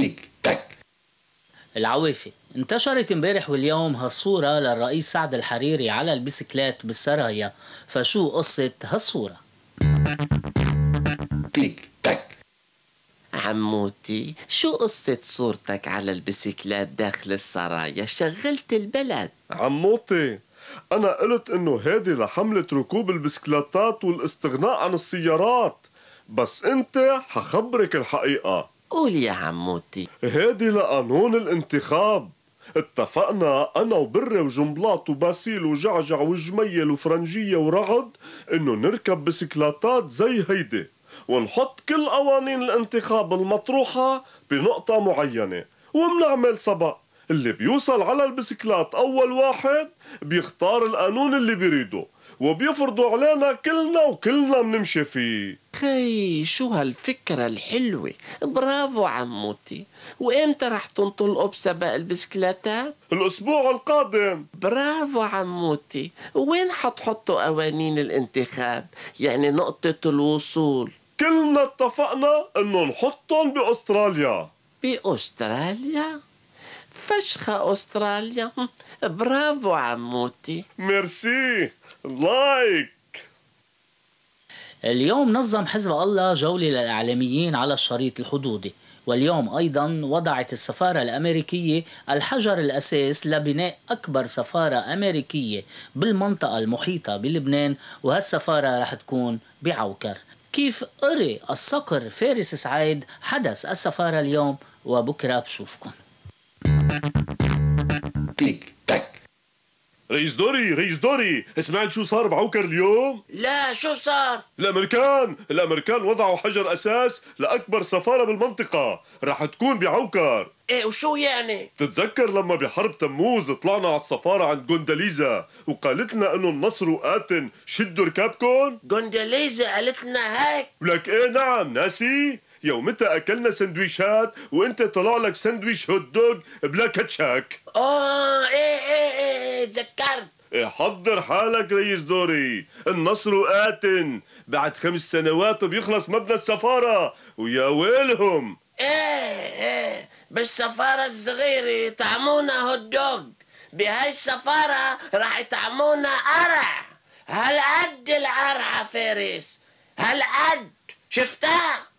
تيك تك العوافي انتشرت امبارح واليوم هالصورة للرئيس سعد الحريري على البيسكلات بالسرايا فشو قصة هالصورة؟ تيك تك عموتي شو قصة صورتك على البيسكلات داخل السرايا شغلت البلد عموتي أنا قلت إنه هذه لحملة ركوب البسكليتات والاستغناء عن السيارات بس أنت حخبرك الحقيقة قول يا عموتي هادي لقانون الانتخاب اتفقنا انا وبرة وجنبلاط وباسيل وجعجع وجميل وفرنجية ورعد انه نركب بسكلاتات زي هيدي ونحط كل قوانين الانتخاب المطروحة بنقطة معينة ومنعمل سبق اللي بيوصل على البسكلات اول واحد بيختار القانون اللي بيريده وبيفرضوا علينا كلنا وكلنا بنمشي فيه خي شو هالفكرة الحلوة برافو عموتي وإمتى رح تنطلقوا بسباق البسكليتات؟ الأسبوع القادم برافو عموتي وين حتحطوا قوانين الانتخاب؟ يعني نقطة الوصول كلنا اتفقنا إنه نحطهم بأستراليا بأستراليا؟ فشخة أستراليا برافو عموتي ميرسي لايك اليوم نظم حزب الله جولة للإعلاميين على الشريط الحدودي واليوم أيضا وضعت السفارة الأمريكية الحجر الأساس لبناء أكبر سفارة أمريكية بالمنطقة المحيطة بلبنان وهالسفارة رح تكون بعوكر كيف قري الصقر فارس سعيد حدث السفارة اليوم وبكرة بشوفكم رئيس دوري رئيس دوري سمعت شو صار بعوكر اليوم؟ لا شو صار؟ الامريكان الامريكان وضعوا حجر اساس لاكبر سفاره بالمنطقه رح تكون بعوكر ايه وشو يعني؟ تتذكر لما بحرب تموز طلعنا على السفارة عند جونداليزا وقالت لنا انه النصر وقاتن شدوا ركابكم؟ جونداليزا قالت لنا هيك؟ ولك ايه نعم ناسي؟ يومتها اكلنا سندويشات وانت طلع لك سندويش هوت دوغ بلا كاتشاك اه ايه ايه اتذكرت إيه، حضر حالك رئيس دوري النصر قاتن بعد خمس سنوات بيخلص مبنى السفارة ويا ويلهم ايه ايه بالسفارة الصغيرة طعمونا هوت دوغ بهاي السفارة راح يطعمونا قرع هالقد القرعة فارس هالقد شفتها